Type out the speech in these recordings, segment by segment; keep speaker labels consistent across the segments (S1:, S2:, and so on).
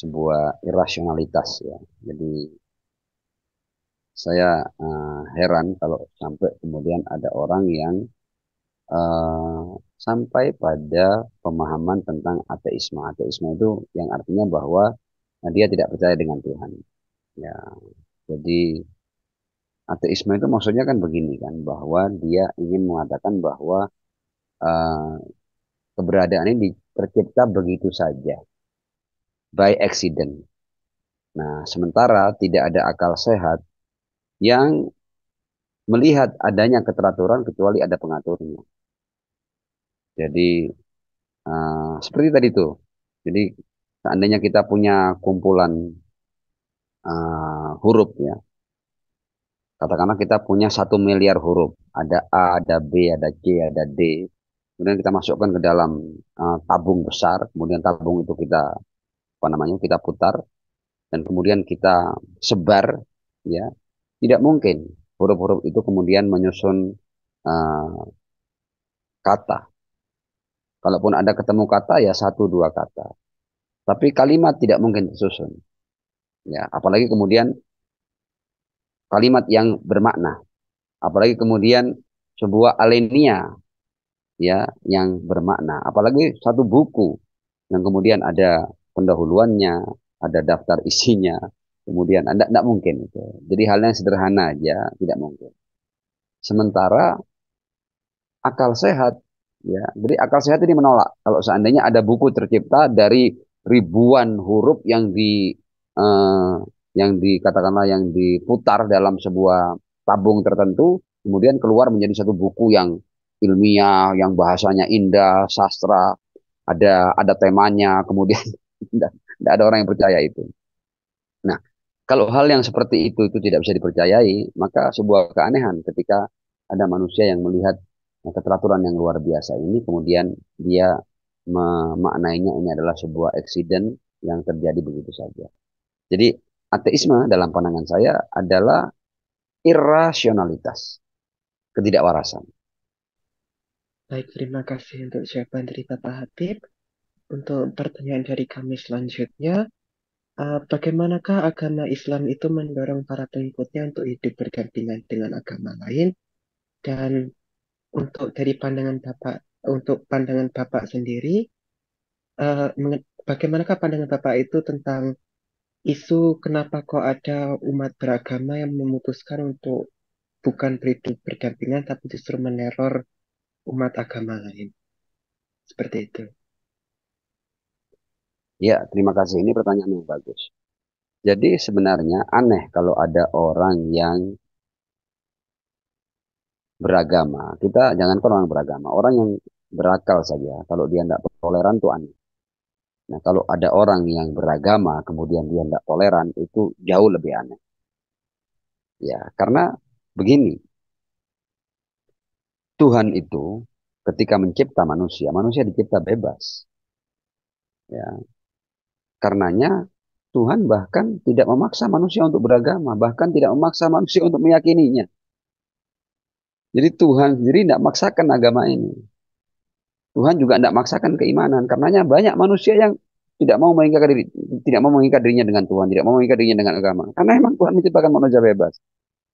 S1: sebuah irasionalitas
S2: ya. Jadi saya uh, heran kalau sampai kemudian ada orang yang uh, sampai pada pemahaman tentang ateisme. Ateisme itu yang artinya bahwa nah, dia tidak percaya dengan Tuhan. Ya, jadi ateisme itu maksudnya kan begini kan bahwa dia ingin mengatakan bahwa uh, keberadaan ini tercipta begitu saja by accident. Nah, sementara tidak ada akal sehat yang melihat adanya keteraturan kecuali ada pengaturnya. Jadi uh, seperti tadi itu. Jadi seandainya kita punya kumpulan uh, huruf ya. Katakanlah kita punya satu miliar huruf. Ada A, ada B, ada C, ada D. Kemudian kita masukkan ke dalam uh, tabung besar. Kemudian tabung itu kita apa namanya kita putar dan kemudian kita sebar ya tidak mungkin huruf-huruf itu kemudian menyusun uh, kata kalaupun ada ketemu kata ya satu dua kata tapi kalimat tidak mungkin tersusun ya apalagi kemudian kalimat yang bermakna apalagi kemudian sebuah alenia ya yang bermakna apalagi satu buku yang kemudian ada pendahuluannya, ada daftar isinya, kemudian Anda tidak mungkin itu. Jadi hal yang sederhana aja tidak mungkin. Sementara akal sehat ya, jadi akal sehat ini menolak kalau seandainya ada buku tercipta dari ribuan huruf yang di eh, yang dikatakanlah yang diputar dalam sebuah tabung tertentu kemudian keluar menjadi satu buku yang ilmiah yang bahasanya indah sastra ada ada temanya kemudian tidak ada orang yang percaya itu. Nah, kalau hal yang seperti itu itu tidak bisa dipercayai, maka sebuah keanehan ketika ada manusia yang melihat eh, keteraturan yang luar biasa ini, kemudian dia memaknainya ini adalah sebuah eksiden yang terjadi begitu saja. Jadi ateisme dalam pandangan saya adalah irasionalitas,
S1: ketidakwarasan. Baik, terima kasih untuk jawaban dari Bapak Habib. Untuk pertanyaan dari kami selanjutnya, uh, bagaimanakah agama Islam itu mendorong para pengikutnya untuk hidup berdampingan dengan agama lain? Dan untuk dari pandangan Bapak, untuk pandangan Bapak sendiri, uh, bagaimanakah pandangan Bapak itu tentang isu kenapa kok ada umat beragama yang memutuskan untuk bukan berhidup berdampingan tapi justru meneror umat agama lain? Seperti itu.
S2: Ya, terima kasih. Ini pertanyaan yang bagus. Jadi sebenarnya aneh kalau ada orang yang beragama. Kita jangan orang beragama. Orang yang berakal saja. Kalau dia tidak toleran itu aneh. Nah, kalau ada orang yang beragama kemudian dia tidak toleran itu jauh lebih aneh. Ya, karena begini. Tuhan itu ketika mencipta manusia, manusia dicipta bebas. Ya, Karenanya Tuhan bahkan tidak memaksa manusia untuk beragama, bahkan tidak memaksa manusia untuk meyakininya. Jadi Tuhan sendiri tidak maksakan agama ini. Tuhan juga tidak maksakan keimanan. Karenanya banyak manusia yang tidak mau mengikat diri, tidak mau mengikat dirinya dengan Tuhan, tidak mau mengikat dirinya dengan agama. Karena memang Tuhan menciptakan manusia bebas.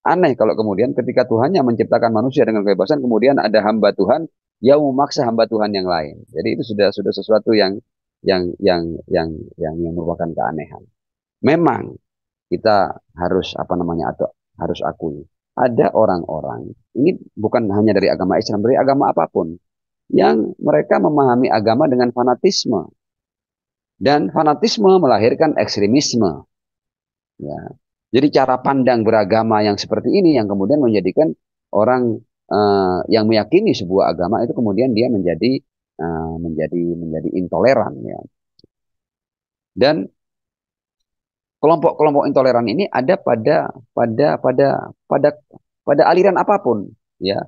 S2: Aneh kalau kemudian ketika Tuhan yang menciptakan manusia dengan kebebasan, kemudian ada hamba Tuhan yang memaksa hamba Tuhan yang lain. Jadi itu sudah sudah sesuatu yang yang yang yang yang yang merupakan keanehan. Memang kita harus apa namanya atau harus akui ada orang-orang ini bukan hanya dari agama Islam dari agama apapun yang mereka memahami agama dengan fanatisme dan fanatisme melahirkan ekstremisme. Ya. Jadi cara pandang beragama yang seperti ini yang kemudian menjadikan orang uh, yang meyakini sebuah agama itu kemudian dia menjadi Eh, menjadi menjadi intoleran ya. Dan kelompok-kelompok intoleran ini ada pada pada pada pada pada aliran apapun ya.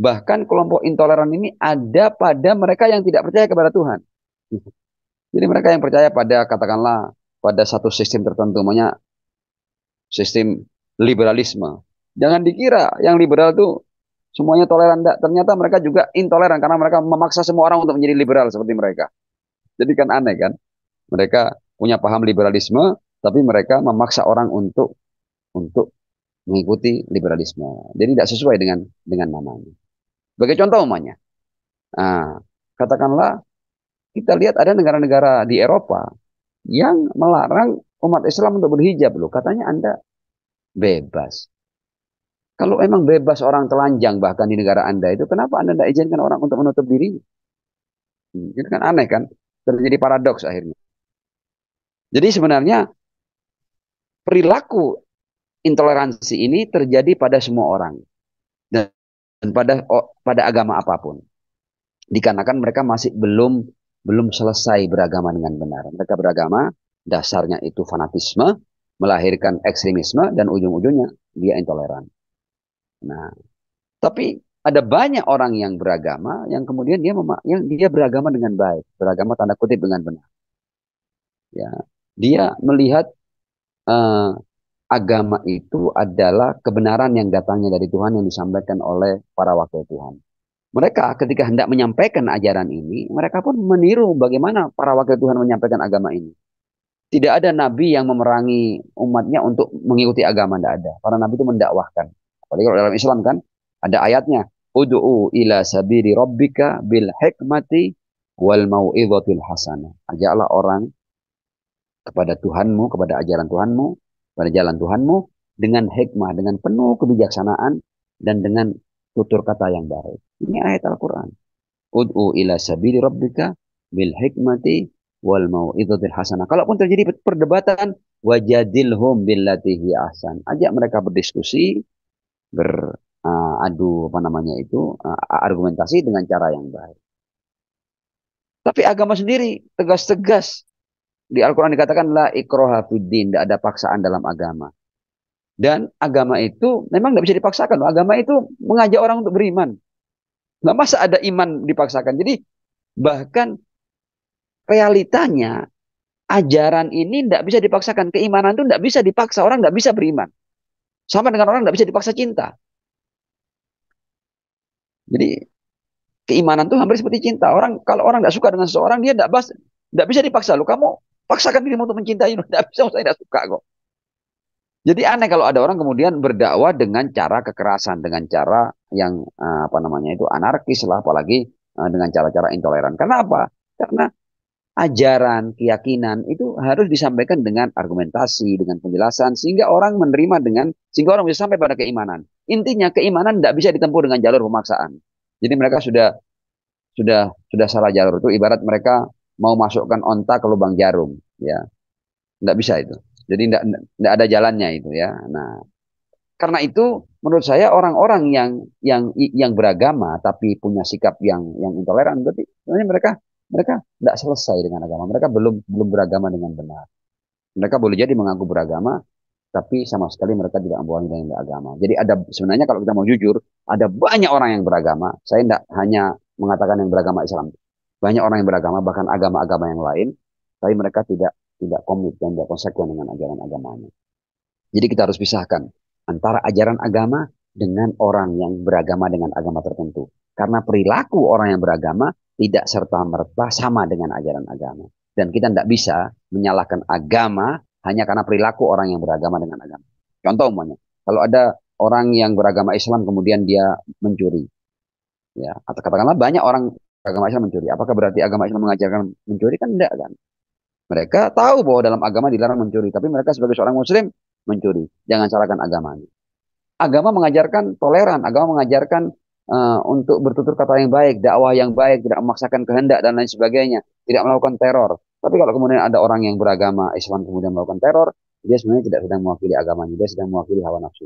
S2: Bahkan kelompok intoleran ini ada pada mereka yang tidak percaya kepada Tuhan. Jadi mereka yang percaya pada katakanlah pada satu sistem tertentu, namanya sistem liberalisme. Jangan dikira yang liberal itu semuanya toleran enggak. Ternyata mereka juga intoleran karena mereka memaksa semua orang untuk menjadi liberal seperti mereka. Jadi kan aneh kan? Mereka punya paham liberalisme tapi mereka memaksa orang untuk untuk mengikuti liberalisme. Jadi tidak sesuai dengan dengan namanya. Sebagai contoh umumnya. Nah, katakanlah kita lihat ada negara-negara di Eropa yang melarang umat Islam untuk berhijab loh. Katanya Anda bebas. Kalau emang bebas orang telanjang bahkan di negara Anda itu, kenapa Anda tidak izinkan orang untuk menutup diri? Hmm, itu kan aneh kan? Terjadi paradoks akhirnya. Jadi sebenarnya perilaku intoleransi ini terjadi pada semua orang dan, pada pada agama apapun. Dikarenakan mereka masih belum belum selesai beragama dengan benar. Mereka beragama dasarnya itu fanatisme, melahirkan ekstremisme dan ujung-ujungnya dia intoleran. Nah, tapi ada banyak orang yang beragama yang kemudian dia mema yang dia beragama dengan baik, beragama tanda kutip dengan benar. Ya, dia melihat uh, agama itu adalah kebenaran yang datangnya dari Tuhan yang disampaikan oleh para wakil Tuhan. Mereka ketika hendak menyampaikan ajaran ini, mereka pun meniru bagaimana para wakil Tuhan menyampaikan agama ini. Tidak ada nabi yang memerangi umatnya untuk mengikuti agama, tidak ada. Para nabi itu mendakwahkan. Apalagi kalau dalam Islam kan ada ayatnya, "Ud'u ila sabiri rabbika bil hikmati wal mau'izatil hasanah." Ajaklah orang kepada Tuhanmu, kepada ajaran Tuhanmu, pada jalan Tuhanmu dengan hikmah, dengan penuh kebijaksanaan dan dengan tutur kata yang baik. Ini ayat Al-Qur'an. Ud'u ila sabili rabbika bil hikmati wal mau'izatil hasanah. Kalaupun terjadi perdebatan, wajadilhum billati hi ahsan. Ajak mereka berdiskusi beradu eh, uh, apa namanya itu uh, argumentasi dengan cara yang baik. Tapi agama sendiri tegas-tegas di Al-Qur'an dikatakan la ikroha fiddin, tidak ada paksaan dalam agama. Dan agama itu memang tidak bisa dipaksakan. Agama itu mengajak orang untuk beriman. Tidak masa ada iman dipaksakan? Jadi bahkan realitanya ajaran ini tidak bisa dipaksakan. Keimanan itu tidak bisa dipaksa. Orang tidak bisa beriman. Sama dengan orang tidak bisa dipaksa cinta. Jadi keimanan itu hampir seperti cinta. Orang kalau orang tidak suka dengan seseorang dia tidak bas, tidak bisa dipaksa. Lu kamu paksakan dirimu untuk mencintai, tidak bisa. Saya tidak suka kok. Jadi aneh kalau ada orang kemudian berdakwah dengan cara kekerasan, dengan cara yang eh, apa namanya itu anarkis lah, apalagi eh, dengan cara-cara intoleran. Kenapa? Karena ajaran, keyakinan itu harus disampaikan dengan argumentasi, dengan penjelasan sehingga orang menerima dengan sehingga orang bisa sampai pada keimanan. Intinya keimanan tidak bisa ditempuh dengan jalur pemaksaan. Jadi mereka sudah sudah sudah salah jalur itu ibarat mereka mau masukkan onta ke lubang jarum, ya. Tidak bisa itu. Jadi tidak ada jalannya itu ya. Nah, karena itu menurut saya orang-orang yang yang yang beragama tapi punya sikap yang yang intoleran berarti sebenarnya mereka mereka tidak selesai dengan agama mereka belum belum beragama dengan benar mereka boleh jadi mengaku beragama tapi sama sekali mereka tidak membawahi dengan agama jadi ada sebenarnya kalau kita mau jujur ada banyak orang yang beragama saya tidak hanya mengatakan yang beragama Islam banyak orang yang beragama bahkan agama-agama yang lain tapi mereka tidak tidak komit dan tidak konsekuen dengan ajaran agamanya jadi kita harus pisahkan antara ajaran agama dengan orang yang beragama dengan agama tertentu. Karena perilaku orang yang beragama tidak serta-merta sama dengan ajaran agama. Dan kita tidak bisa menyalahkan agama hanya karena perilaku orang yang beragama dengan agama. Contoh umumnya, kalau ada orang yang beragama Islam kemudian dia mencuri, ya atau katakanlah banyak orang agama Islam mencuri. Apakah berarti agama Islam mengajarkan mencuri? Kan tidak kan. Mereka tahu bahwa dalam agama dilarang mencuri, tapi mereka sebagai seorang muslim mencuri. Jangan salahkan agamanya. Agama mengajarkan toleran, agama mengajarkan Eh, untuk bertutur kata yang baik, dakwah yang baik, tidak memaksakan kehendak dan lain sebagainya, tidak melakukan teror. Tapi kalau kemudian ada orang yang beragama Islam kemudian melakukan teror, dia sebenarnya tidak sedang mewakili agamanya, dia sedang mewakili hawa nafsu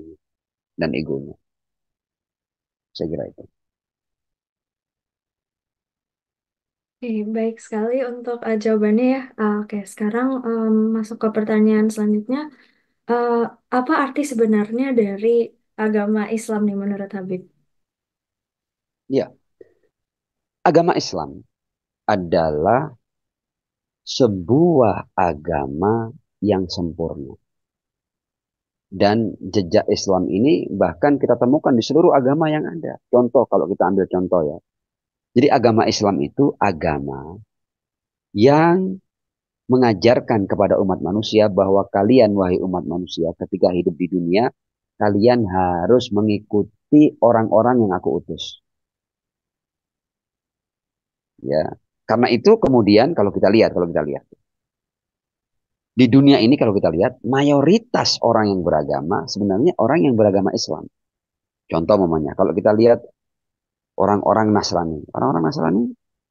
S2: dan egonya.
S1: Saya kira itu.
S3: Oke, baik sekali untuk uh, jawabannya ya. Uh, Oke, okay, sekarang um, masuk ke pertanyaan selanjutnya. Uh, apa arti sebenarnya dari agama Islam nih menurut Habib?
S2: Ya. Agama Islam adalah sebuah agama yang sempurna. Dan jejak Islam ini bahkan kita temukan di seluruh agama yang ada. Contoh kalau kita ambil contoh ya. Jadi agama Islam itu agama yang mengajarkan kepada umat manusia bahwa kalian wahai umat manusia ketika hidup di dunia kalian harus mengikuti orang-orang yang aku utus. Ya, karena itu kemudian kalau kita lihat, kalau kita lihat di dunia ini kalau kita lihat mayoritas orang yang beragama sebenarnya orang yang beragama Islam. Contoh mamanya, kalau kita lihat orang-orang Nasrani, orang-orang Nasrani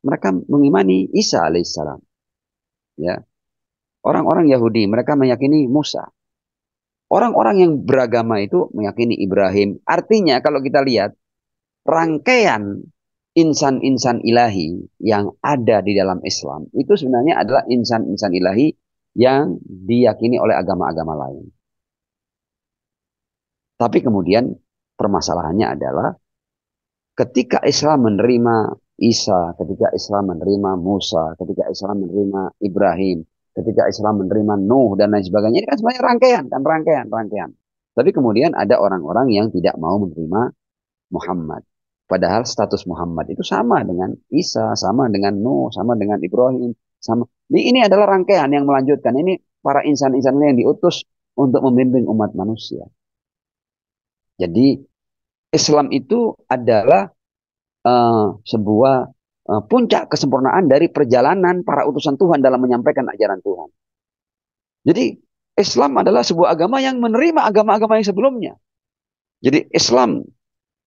S2: mereka mengimani Isa alaihissalam. Ya. Orang-orang Yahudi mereka meyakini Musa. Orang-orang yang beragama itu meyakini Ibrahim. Artinya kalau kita lihat rangkaian insan-insan ilahi yang ada di dalam Islam itu sebenarnya adalah insan-insan ilahi yang diyakini oleh agama-agama lain. Tapi kemudian permasalahannya adalah ketika Islam menerima Isa, ketika Islam menerima Musa, ketika Islam menerima Ibrahim, ketika Islam menerima Nuh dan lain sebagainya ini kan sebenarnya rangkaian kan rangkaian rangkaian. Tapi kemudian ada orang-orang yang tidak mau menerima Muhammad. Padahal status Muhammad itu sama dengan Isa, sama dengan Nuh, sama dengan Ibrahim, sama. Ini, ini adalah rangkaian yang melanjutkan. Ini para insan-insan yang diutus untuk membimbing umat manusia. Jadi Islam itu adalah uh, sebuah uh, puncak kesempurnaan dari perjalanan para utusan Tuhan dalam menyampaikan ajaran Tuhan. Jadi Islam adalah sebuah agama yang menerima agama-agama yang sebelumnya. Jadi Islam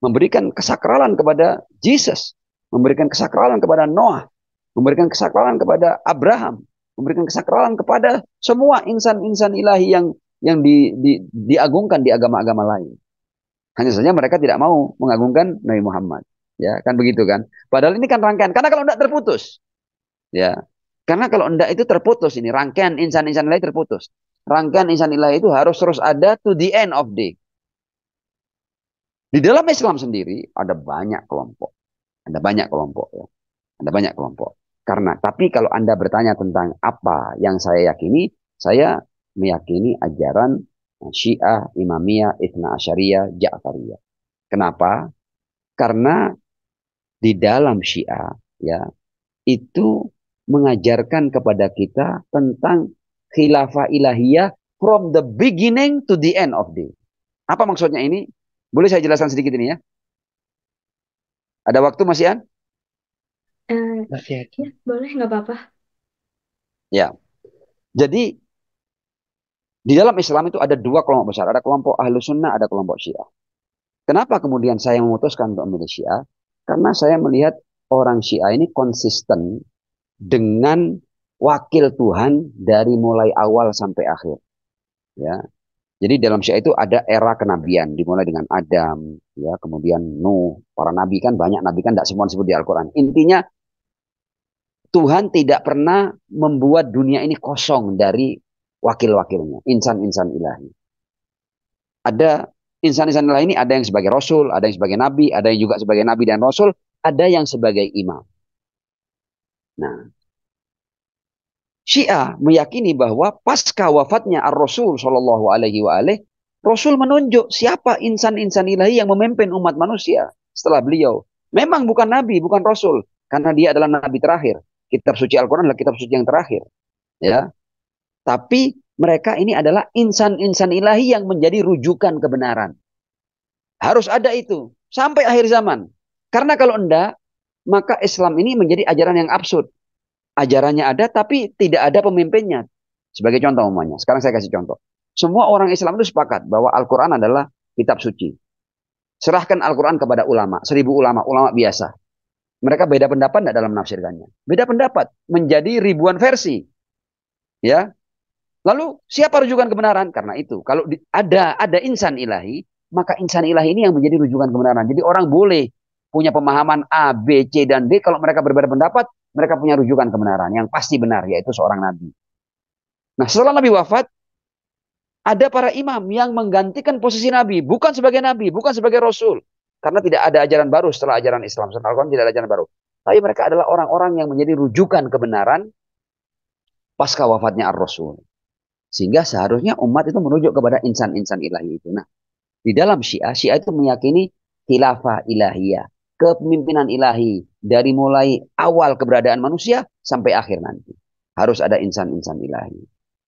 S2: memberikan kesakralan kepada Jesus, memberikan kesakralan kepada Noah, memberikan kesakralan kepada Abraham, memberikan kesakralan kepada semua insan-insan ilahi yang yang di, di, diagungkan di agama-agama lain. Hanya saja mereka tidak mau mengagungkan Nabi Muhammad. Ya, kan begitu kan? Padahal ini kan rangkaian. Karena kalau tidak terputus. Ya. Karena kalau tidak itu terputus ini rangkaian insan-insan ilahi terputus. Rangkaian insan ilahi itu harus terus ada to the end of day. Di dalam Islam sendiri ada banyak kelompok. Ada banyak kelompok ya. Ada banyak kelompok. Karena tapi kalau Anda bertanya tentang apa yang saya yakini, saya meyakini ajaran eh, Syiah, Imamiyah, Ithna Asyariyah, Ja'fariyah. Kenapa? Karena di dalam Syiah ya itu mengajarkan kepada kita tentang khilafah ilahiyah from the beginning to the end of day. Apa maksudnya ini? Boleh saya jelaskan sedikit ini ya? Ada waktu masih An? Eh, masih ada.
S3: Ya, boleh nggak apa-apa.
S2: Ya. Jadi di dalam Islam itu ada dua kelompok besar. Ada kelompok ahlu sunnah, ada kelompok syiah. Kenapa kemudian saya memutuskan untuk memilih syiah? Karena saya melihat orang syiah ini konsisten dengan wakil Tuhan dari mulai awal sampai akhir. Ya, jadi dalam Syiah itu ada era kenabian dimulai dengan Adam, ya, kemudian Nuh, para nabi kan banyak nabi kan tidak semua disebut di Al-Qur'an. Intinya Tuhan tidak pernah membuat dunia ini kosong dari wakil-wakilnya, insan-insan ilahi. Ada insan-insan ilahi ini ada yang sebagai rasul, ada yang sebagai nabi, ada yang juga sebagai nabi dan rasul, ada yang sebagai imam. Nah, Syiah meyakini bahwa pasca wafatnya Ar-Rasul Shallallahu alaihi wa Rasul menunjuk siapa insan-insan ilahi yang memimpin umat manusia setelah beliau. Memang bukan nabi, bukan rasul, karena dia adalah nabi terakhir. Kitab suci Al-Qur'an adalah kitab suci yang terakhir. Ya. Tapi mereka ini adalah insan-insan ilahi yang menjadi rujukan kebenaran. Harus ada itu sampai akhir zaman. Karena kalau enggak, maka Islam ini menjadi ajaran yang absurd ajarannya ada tapi tidak ada pemimpinnya. Sebagai contoh umumnya, sekarang saya kasih contoh. Semua orang Islam itu sepakat bahwa Al-Quran adalah kitab suci. Serahkan Al-Quran kepada ulama, seribu ulama, ulama biasa. Mereka beda pendapat tidak dalam menafsirkannya. Beda pendapat, menjadi ribuan versi. Ya, Lalu siapa rujukan kebenaran? Karena itu, kalau ada ada insan ilahi, maka insan ilahi ini yang menjadi rujukan kebenaran. Jadi orang boleh punya pemahaman A, B, C, dan D. Kalau mereka berbeda pendapat, mereka punya rujukan kebenaran yang pasti benar yaitu seorang nabi. Nah, setelah nabi wafat ada para imam yang menggantikan posisi nabi, bukan sebagai nabi, bukan sebagai rasul. Karena tidak ada ajaran baru setelah ajaran Islam. Setelah Al-Quran tidak ada ajaran baru. Tapi mereka adalah orang-orang yang menjadi rujukan kebenaran pasca wafatnya Ar-Rasul. Sehingga seharusnya umat itu merujuk kepada insan-insan ilahi itu. Nah, di dalam Syiah, Syiah itu meyakini khilafah ilahiyah, kepemimpinan ilahi, dari mulai awal keberadaan manusia sampai akhir nanti. Harus ada insan-insan ilahi.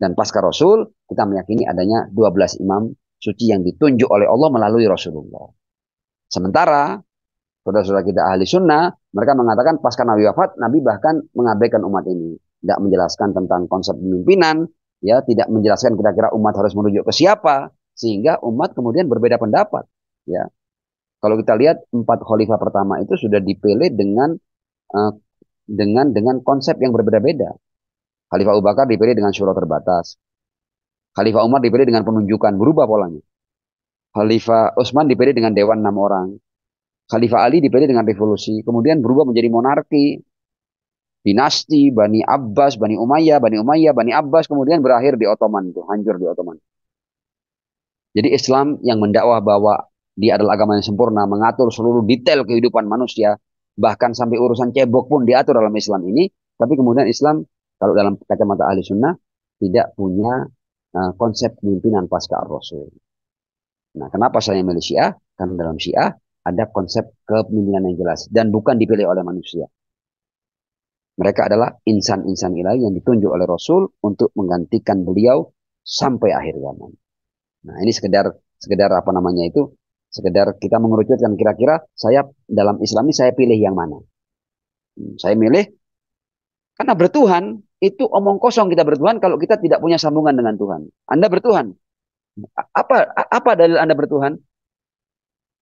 S2: Dan pasca Rasul, kita meyakini adanya 12 imam suci yang ditunjuk oleh Allah melalui Rasulullah. Sementara, saudara-saudara kita ahli sunnah, mereka mengatakan pasca Nabi wafat, Nabi bahkan mengabaikan umat ini. Tidak menjelaskan tentang konsep pemimpinan, ya tidak menjelaskan kira-kira umat harus merujuk ke siapa, sehingga umat kemudian berbeda pendapat. Ya, kalau kita lihat empat khalifah pertama itu sudah dipilih dengan eh, dengan dengan konsep yang berbeda-beda. Khalifah Abu Bakar dipilih dengan syura terbatas. Khalifah Umar dipilih dengan penunjukan, berubah polanya. Khalifah Utsman dipilih dengan dewan enam orang. Khalifah Ali dipilih dengan revolusi, kemudian berubah menjadi monarki, dinasti Bani Abbas, Bani Umayyah, Bani Umayyah, Bani Abbas, kemudian berakhir di Ottoman itu, hancur di Ottoman. Jadi Islam yang mendakwah bahwa dia adalah agama yang sempurna, mengatur seluruh detail kehidupan manusia, bahkan sampai urusan cebok pun diatur dalam Islam ini. Tapi kemudian Islam kalau dalam kacamata ahli sunnah tidak punya uh, konsep pimpinan pasca Rasul. Nah, kenapa saya milih Syiah? Karena dalam Syiah ada konsep kepemimpinan yang jelas dan bukan dipilih oleh manusia. Mereka adalah insan-insan ilahi yang ditunjuk oleh Rasul untuk menggantikan beliau sampai akhir zaman. Nah, ini sekedar sekedar apa namanya itu Sekedar kita mengerucutkan kira-kira saya dalam Islam ini saya pilih yang mana. Hmm, saya milih karena bertuhan itu omong kosong kita bertuhan kalau kita tidak punya sambungan dengan Tuhan. Anda bertuhan. Apa apa dalil Anda bertuhan?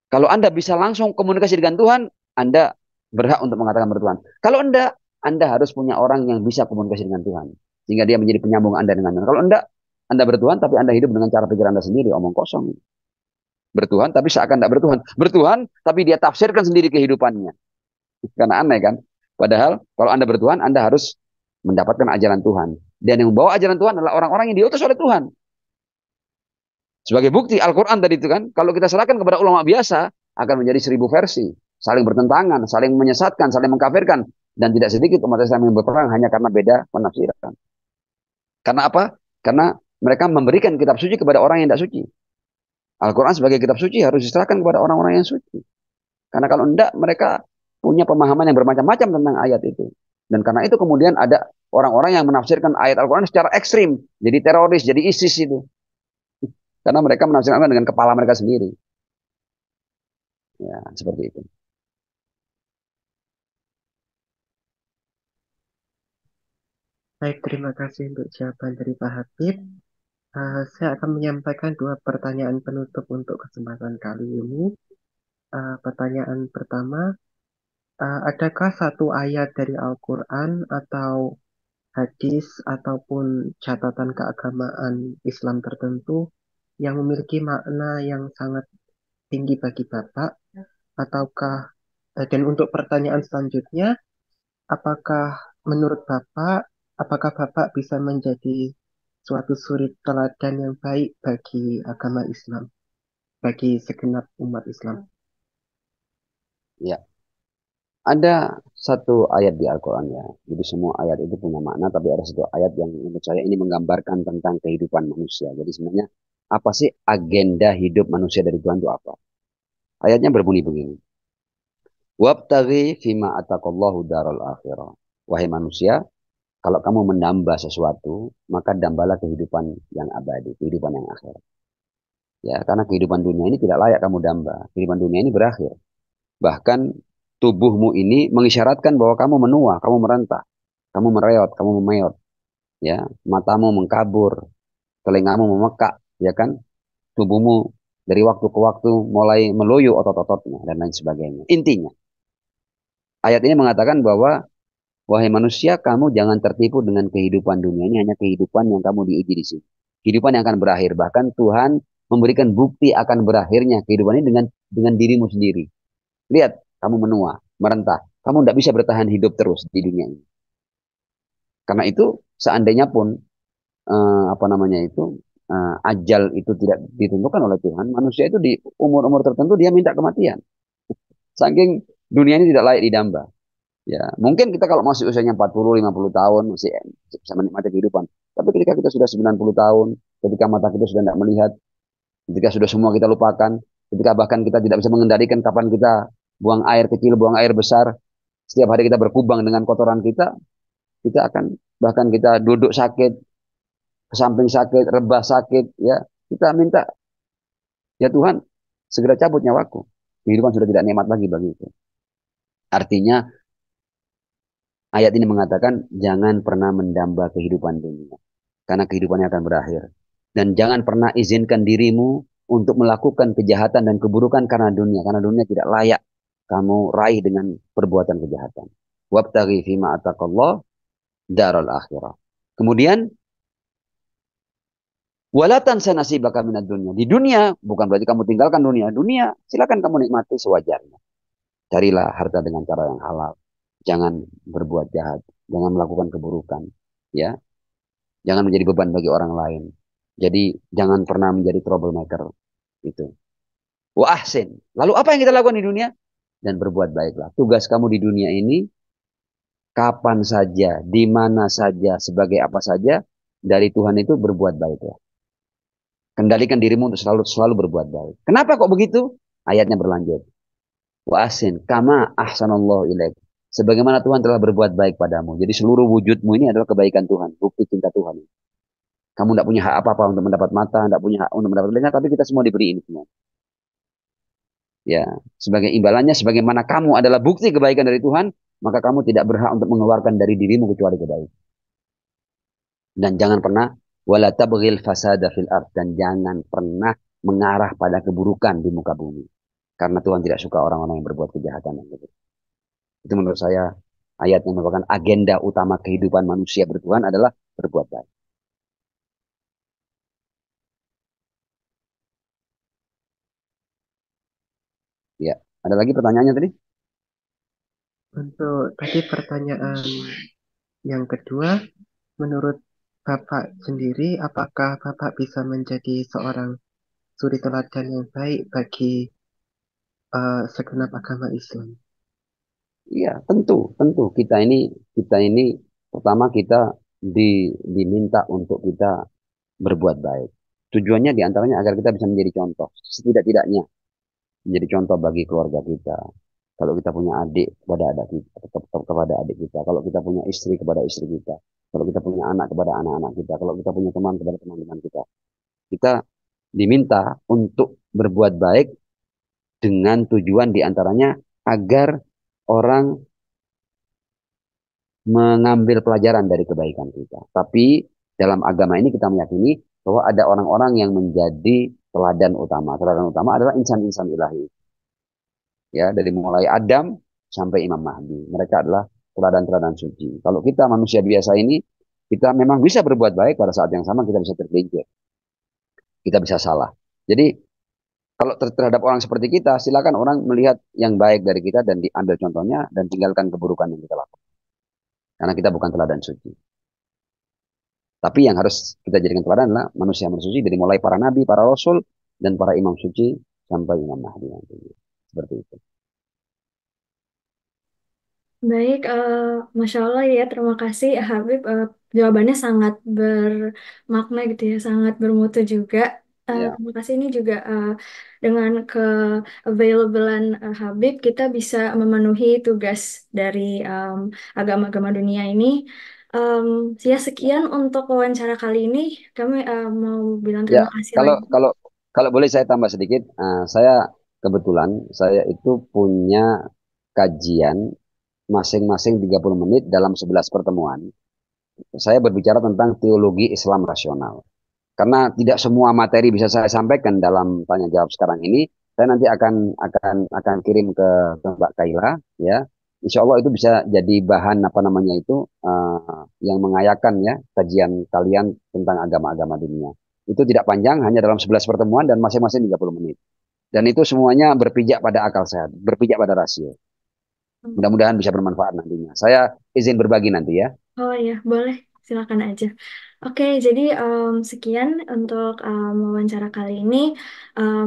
S2: Kalau Anda bisa langsung komunikasi dengan Tuhan, Anda berhak untuk mengatakan bertuhan. Kalau Anda anda harus punya orang yang bisa komunikasi dengan Tuhan. Sehingga dia menjadi penyambung Anda dengan Tuhan. Kalau Anda, Anda bertuhan tapi Anda hidup dengan cara pikir Anda sendiri, omong kosong. Bertuhan tapi seakan tidak bertuhan. Bertuhan tapi dia tafsirkan sendiri kehidupannya. Karena aneh kan? Padahal kalau Anda bertuhan, Anda harus mendapatkan ajaran Tuhan. Dan yang membawa ajaran Tuhan adalah orang-orang yang diutus oleh Tuhan. Sebagai bukti Al-Quran tadi itu kan, kalau kita serahkan kepada ulama biasa, akan menjadi seribu versi. Saling bertentangan, saling menyesatkan, saling mengkafirkan. Dan tidak sedikit umat Islam yang berperang hanya karena beda penafsiran. Karena apa? Karena mereka memberikan kitab suci kepada orang yang tidak suci. Al-Quran sebagai kitab suci harus diserahkan kepada orang-orang yang suci. Karena kalau enggak, mereka punya pemahaman yang bermacam-macam tentang ayat itu. Dan karena itu kemudian ada orang-orang yang menafsirkan ayat Al-Quran secara ekstrim. Jadi teroris, jadi ISIS itu. Karena mereka menafsirkan dengan kepala mereka sendiri. Ya, seperti itu.
S1: Baik, terima kasih untuk jawaban dari Pak Habib. Eh, saya akan menyampaikan dua pertanyaan penutup untuk kesempatan kali ini. Uh, pertanyaan pertama, uh, adakah satu ayat dari Al-Quran atau hadis ataupun catatan keagamaan Islam tertentu yang memiliki makna yang sangat tinggi bagi Bapak? Ataukah, dan untuk pertanyaan selanjutnya, apakah menurut Bapak, apakah Bapak bisa menjadi suatu suri teladan yang baik bagi agama Islam, bagi segenap umat Islam. Ya.
S2: Ada satu ayat di Al-Quran ya. Jadi semua ayat itu punya makna, tapi ada satu ayat yang menurut saya ini menggambarkan tentang kehidupan manusia. Jadi sebenarnya apa sih agenda hidup manusia dari Tuhan itu apa? Ayatnya berbunyi begini. Wabtaghi fima atakallahu daral akhirah. Wahai manusia, kalau kamu menambah sesuatu, maka dambalah kehidupan yang abadi, kehidupan yang akhir. Ya, karena kehidupan dunia ini tidak layak kamu damba. Kehidupan dunia ini berakhir. Bahkan tubuhmu ini mengisyaratkan bahwa kamu menua, kamu merentah, kamu mereot, kamu memeot. Ya, matamu mengkabur, telingamu memekak, ya kan? Tubuhmu dari waktu ke waktu mulai meloyo otot-ototnya dan lain sebagainya. Intinya, ayat ini mengatakan bahwa Wahai manusia, kamu jangan tertipu dengan kehidupan dunia. Ini hanya kehidupan yang kamu diuji di sini. Kehidupan yang akan berakhir. Bahkan Tuhan memberikan bukti akan berakhirnya kehidupan ini dengan dengan dirimu sendiri. Lihat, kamu menua, merentah. Kamu tidak bisa bertahan hidup terus di dunia ini. Karena itu, seandainya pun eh, apa namanya itu eh, ajal itu tidak ditentukan oleh Tuhan, manusia itu di umur-umur tertentu dia minta kematian. Saking dunia ini tidak layak didamba. Ya, mungkin kita kalau masih usianya 40 50 tahun masih bisa menikmati kehidupan. Tapi ketika kita sudah 90 tahun, ketika mata kita sudah tidak melihat, ketika sudah semua kita lupakan, ketika bahkan kita tidak bisa mengendalikan kapan kita buang air kecil, buang air besar, setiap hari kita berkubang dengan kotoran kita, kita akan bahkan kita duduk sakit, ke samping sakit, rebah sakit, ya. Kita minta ya Tuhan, segera cabut nyawaku. Kehidupan sudah tidak nikmat lagi bagi itu. Artinya Ayat ini mengatakan jangan pernah mendamba kehidupan dunia. Karena kehidupannya akan berakhir. Dan jangan pernah izinkan dirimu untuk melakukan kejahatan dan keburukan karena dunia. Karena dunia tidak layak kamu raih dengan perbuatan kejahatan. Wabtaghi fima ataqallah daral akhirah. Kemudian walatan sanasibaka minad dunia. Di dunia bukan berarti kamu tinggalkan dunia. Dunia silakan kamu nikmati sewajarnya. Carilah harta dengan cara yang halal jangan berbuat jahat, jangan melakukan keburukan, ya. Jangan menjadi beban bagi orang lain. Jadi jangan pernah menjadi troublemaker itu. Wa ahsin. Lalu apa yang kita lakukan di dunia? Dan berbuat baiklah. Tugas kamu di dunia ini kapan saja, di mana saja, sebagai apa saja dari Tuhan itu berbuat baiklah. Kendalikan dirimu untuk selalu selalu berbuat baik. Kenapa kok begitu? Ayatnya berlanjut wa asin kama ahsanallahu ilaik Sebagaimana Tuhan telah berbuat baik padamu. Jadi seluruh wujudmu ini adalah kebaikan Tuhan. Bukti cinta Tuhan. Kamu tidak punya hak apa-apa untuk mendapat mata, tidak punya hak untuk mendapat telinga, tapi kita semua diberi ini semua. Ya, sebagai imbalannya, sebagaimana kamu adalah bukti kebaikan dari Tuhan, maka kamu tidak berhak untuk mengeluarkan dari dirimu kecuali kebaikan. Dan jangan pernah wala fasada fil dan jangan pernah mengarah pada keburukan di muka bumi. Karena Tuhan tidak suka orang-orang yang berbuat kejahatan dan keburukan. Itu menurut saya ayat yang merupakan agenda utama kehidupan manusia bertuhan adalah berbuat baik. Ya, ada lagi pertanyaannya tadi?
S1: Untuk tadi pertanyaan yang kedua, menurut Bapak sendiri, apakah Bapak bisa menjadi seorang suri teladan yang baik bagi uh, segenap agama Islam?
S2: Iya, tentu, tentu kita ini kita ini pertama kita di, diminta untuk kita berbuat baik. Tujuannya diantaranya agar kita bisa menjadi contoh, setidak-tidaknya menjadi contoh bagi keluarga kita. Kalau kita punya adik kepada adik kita, kepada adik kita. Kalau kita punya istri kepada istri kita. Kalau kita punya anak kepada anak-anak kita. Kalau kita punya teman kepada teman-teman kita. Kita diminta untuk berbuat baik dengan tujuan diantaranya agar orang mengambil pelajaran dari kebaikan kita. Tapi dalam agama ini kita meyakini bahwa ada orang-orang yang menjadi teladan utama. Teladan utama adalah insan-insan ilahi. Ya, dari mulai Adam sampai Imam Mahdi. Mereka adalah teladan-teladan suci. Kalau kita manusia biasa ini, kita memang bisa berbuat baik pada saat yang sama kita bisa tergelincir. Kita bisa salah. Jadi kalau ter terhadap orang seperti kita, silakan orang melihat yang baik dari kita dan diambil contohnya dan tinggalkan keburukan yang kita lakukan. Karena kita bukan teladan suci. Tapi yang harus kita jadikan teladan adalah manusia-manusia suci dari mulai para nabi, para rasul, dan para imam suci sampai imam Mahdi tinggi Seperti itu.
S3: Baik, uh, Masya Allah ya, terima kasih Habib. Uh, jawabannya sangat bermakna gitu ya, sangat bermutu juga. Eh, ya. terima kasih ini juga uh, dengan ke availablean uh, Habib kita bisa memenuhi tugas dari agama agama-agama dunia ini. Um, ya sekian untuk wawancara kali ini. Kami uh, mau bilang ya. terima kasih Kalau lagi.
S2: kalau kalau boleh saya tambah sedikit, uh, saya kebetulan saya itu punya kajian masing-masing 30 menit dalam 11 pertemuan. Saya berbicara tentang teologi Islam rasional. Karena tidak semua materi bisa saya sampaikan dalam tanya jawab sekarang ini, saya nanti akan akan akan kirim ke, ke Mbak Kaila ya. Insya Allah itu bisa jadi bahan apa namanya itu uh, yang mengayakan ya kajian kalian tentang agama-agama dunia. Itu tidak panjang, hanya dalam 11 pertemuan dan masing-masing 30 menit. Dan itu semuanya berpijak pada akal sehat, berpijak pada rasio. Hmm. Mudah-mudahan bisa bermanfaat nantinya. Saya izin berbagi nanti ya.
S3: Oh iya, boleh. Silakan aja. Oke, jadi um, sekian untuk um, wawancara kali ini. Um,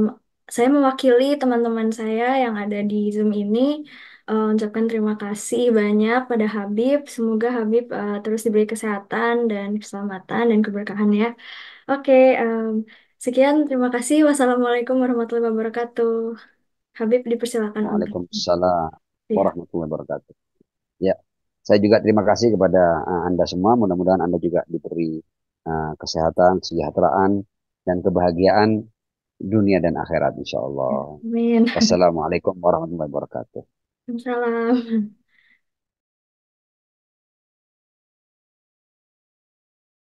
S3: saya mewakili teman-teman saya yang ada di Zoom ini. Uh, ucapkan terima kasih banyak pada Habib. Semoga Habib uh, terus diberi kesehatan dan keselamatan dan keberkahan ya. Oke, um, sekian. Terima kasih. Wassalamualaikum warahmatullahi wabarakatuh. Habib dipersilakan
S2: Waalaikumsalam iya. warahmatullahi wabarakatuh. Ya. Saya juga terima kasih kepada uh, Anda semua. Mudah-mudahan Anda juga diberi uh, kesehatan, kesejahteraan, dan kebahagiaan dunia dan akhirat insya Allah. Amin. Wassalamualaikum warahmatullahi wabarakatuh.
S1: Assalamualaikum.